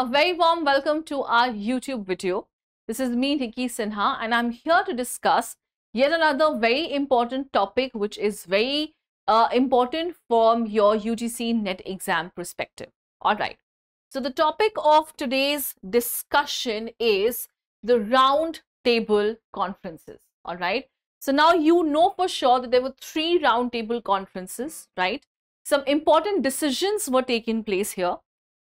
A very warm welcome to our YouTube video. This is me, Nikki Sinha, and I'm here to discuss yet another very important topic which is very uh, important from your UGC NET exam perspective. All right. So the topic of today's discussion is the round table conferences. All right. So now you know for sure that there were three round table conferences, right? Some important decisions were taking place here.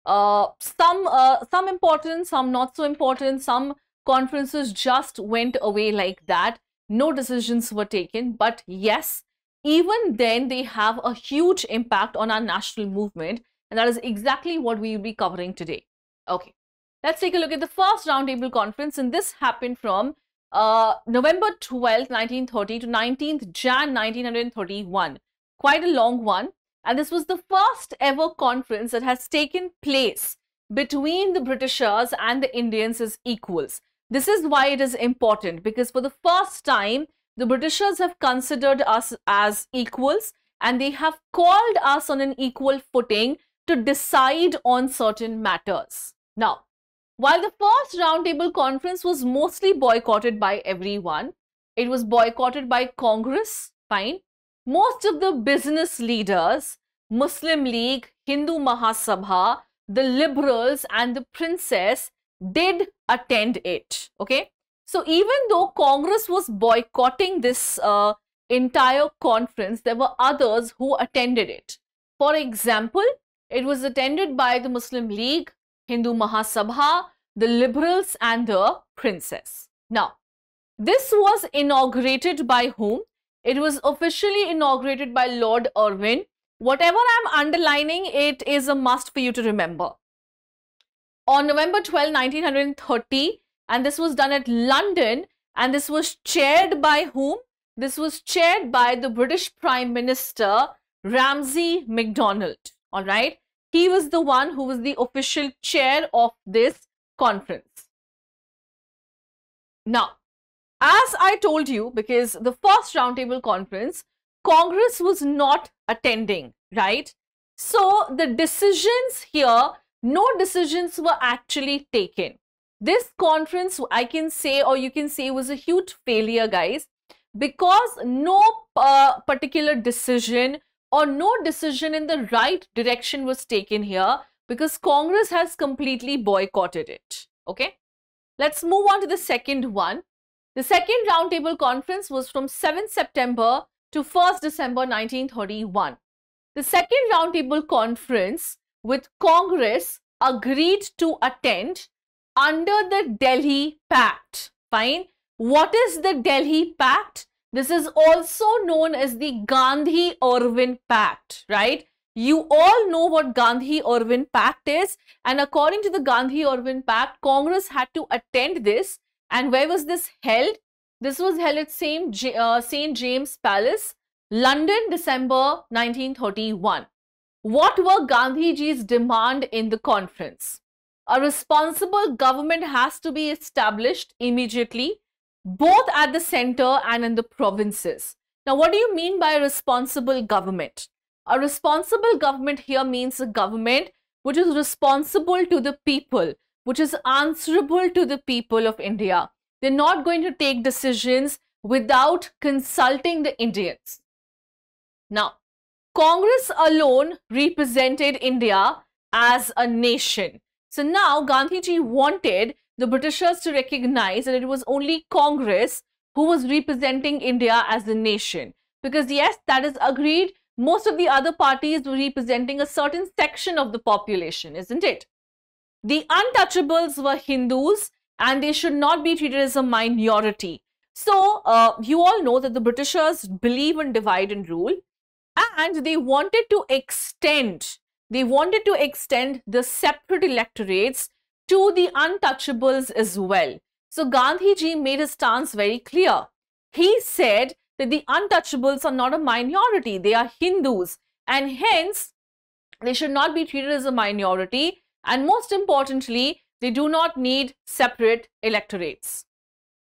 Uh, some uh, some important, some not so important, some conferences just went away like that. No decisions were taken, but yes, even then they have a huge impact on our national movement and that is exactly what we will be covering today. Okay, let's take a look at the first roundtable conference and this happened from uh, November 12, 1930 to 19th Jan 1931. Quite a long one and this was the first ever conference that has taken place between the Britishers and the Indians as equals. This is why it is important because for the first time, the Britishers have considered us as equals and they have called us on an equal footing to decide on certain matters. Now, while the first roundtable conference was mostly boycotted by everyone, it was boycotted by Congress, fine, most of the business leaders, Muslim League, Hindu Mahasabha, the liberals and the princess did attend it. Okay. So even though Congress was boycotting this uh, entire conference, there were others who attended it. For example, it was attended by the Muslim League, Hindu Mahasabha, the liberals and the princess. Now, this was inaugurated by whom? It was officially inaugurated by Lord Irwin. Whatever I'm underlining, it is a must for you to remember. On November 12, 1930, and this was done at London, and this was chaired by whom? This was chaired by the British Prime Minister, Ramsay MacDonald. All right. He was the one who was the official chair of this conference. Now, as I told you, because the first roundtable conference, Congress was not attending, right? So the decisions here, no decisions were actually taken. This conference, I can say, or you can say, was a huge failure, guys, because no uh, particular decision or no decision in the right direction was taken here because Congress has completely boycotted it. Okay, let's move on to the second one. The second roundtable conference was from 7 September to 1st December 1931. The second roundtable conference with Congress agreed to attend under the Delhi Pact. Fine. What is the Delhi Pact? This is also known as the Gandhi-Irwin Pact, right? You all know what Gandhi-Irwin Pact is and according to the Gandhi-Irwin Pact, Congress had to attend this and where was this held? This was held at uh, St. James Palace, London, December 1931. What were Gandhiji's demand in the conference? A responsible government has to be established immediately, both at the center and in the provinces. Now, what do you mean by a responsible government? A responsible government here means a government which is responsible to the people, which is answerable to the people of India. They're not going to take decisions without consulting the Indians. Now, Congress alone represented India as a nation. So now Gandhiji wanted the Britishers to recognize that it was only Congress who was representing India as a nation. Because yes, that is agreed. Most of the other parties were representing a certain section of the population, isn't it? The untouchables were Hindus and they should not be treated as a minority. So, uh, you all know that the Britishers believe in divide and rule and they wanted to extend, they wanted to extend the separate electorates to the untouchables as well. So, Gandhi ji made his stance very clear. He said that the untouchables are not a minority, they are Hindus and hence they should not be treated as a minority and most importantly, they do not need separate electorates.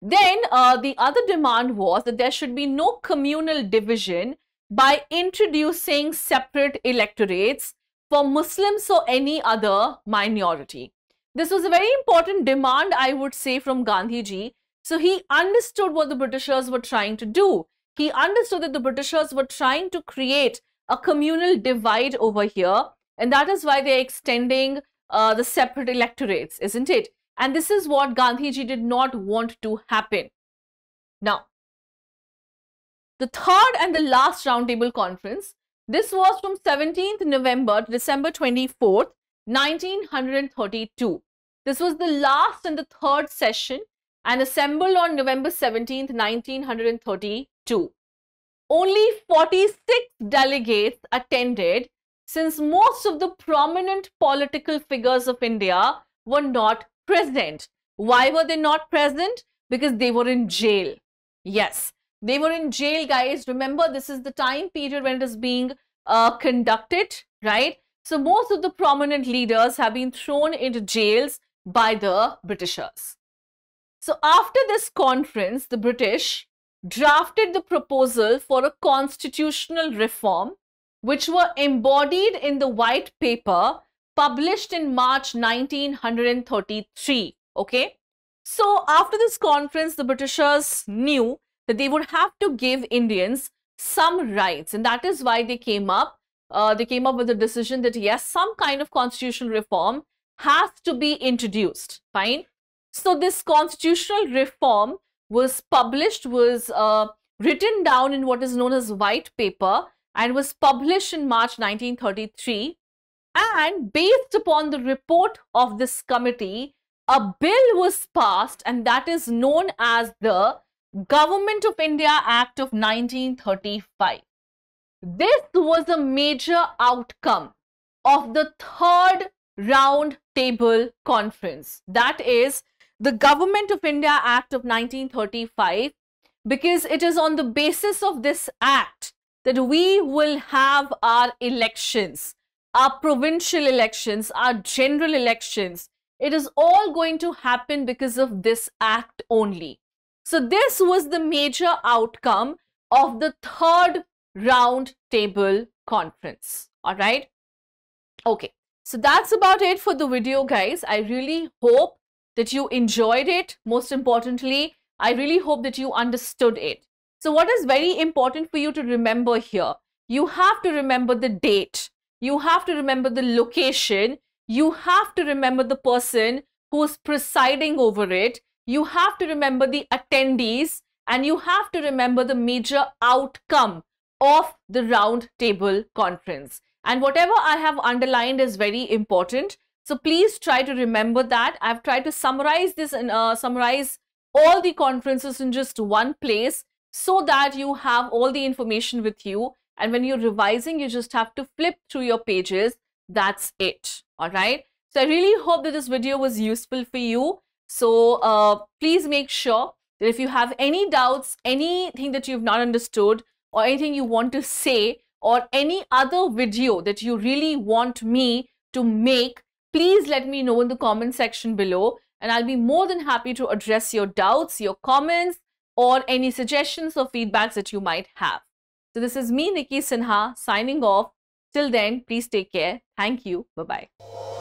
Then uh, the other demand was that there should be no communal division by introducing separate electorates for Muslims or any other minority. This was a very important demand, I would say, from Gandhi ji. So he understood what the Britishers were trying to do. He understood that the Britishers were trying to create a communal divide over here. And that is why they're extending uh, the separate electorates, isn't it? And this is what Gandhiji did not want to happen. Now, the third and the last roundtable conference, this was from 17th November to December 24th, 1932. This was the last and the third session and assembled on November 17th, 1932. Only 46 delegates attended since most of the prominent political figures of India were not present. Why were they not present? Because they were in jail. Yes, they were in jail, guys. Remember, this is the time period when it is being uh, conducted, right? So most of the prominent leaders have been thrown into jails by the Britishers. So after this conference, the British drafted the proposal for a constitutional reform which were embodied in the white paper published in March 1933. Okay. So after this conference, the Britishers knew that they would have to give Indians some rights. And that is why they came up. Uh, they came up with a decision that yes, some kind of constitutional reform has to be introduced. Fine. So this constitutional reform was published, was uh, written down in what is known as white paper and was published in March 1933. And based upon the report of this committee, a bill was passed and that is known as the Government of India Act of 1935. This was a major outcome of the third round table conference. That is the Government of India Act of 1935 because it is on the basis of this act that we will have our elections, our provincial elections, our general elections. It is all going to happen because of this act only. So this was the major outcome of the third round table conference. All right. Okay. So that's about it for the video guys. I really hope that you enjoyed it. Most importantly, I really hope that you understood it. So what is very important for you to remember here? You have to remember the date. You have to remember the location. You have to remember the person who's presiding over it. You have to remember the attendees and you have to remember the major outcome of the roundtable conference. And whatever I have underlined is very important. So please try to remember that. I've tried to summarize this and uh, summarize all the conferences in just one place so that you have all the information with you. And when you're revising, you just have to flip through your pages. That's it. All right. So I really hope that this video was useful for you. So uh, please make sure that if you have any doubts, anything that you've not understood or anything you want to say or any other video that you really want me to make, please let me know in the comment section below and I'll be more than happy to address your doubts, your comments, or any suggestions or feedbacks that you might have. So this is me, Nikki Sinha, signing off. Till then, please take care. Thank you. Bye-bye.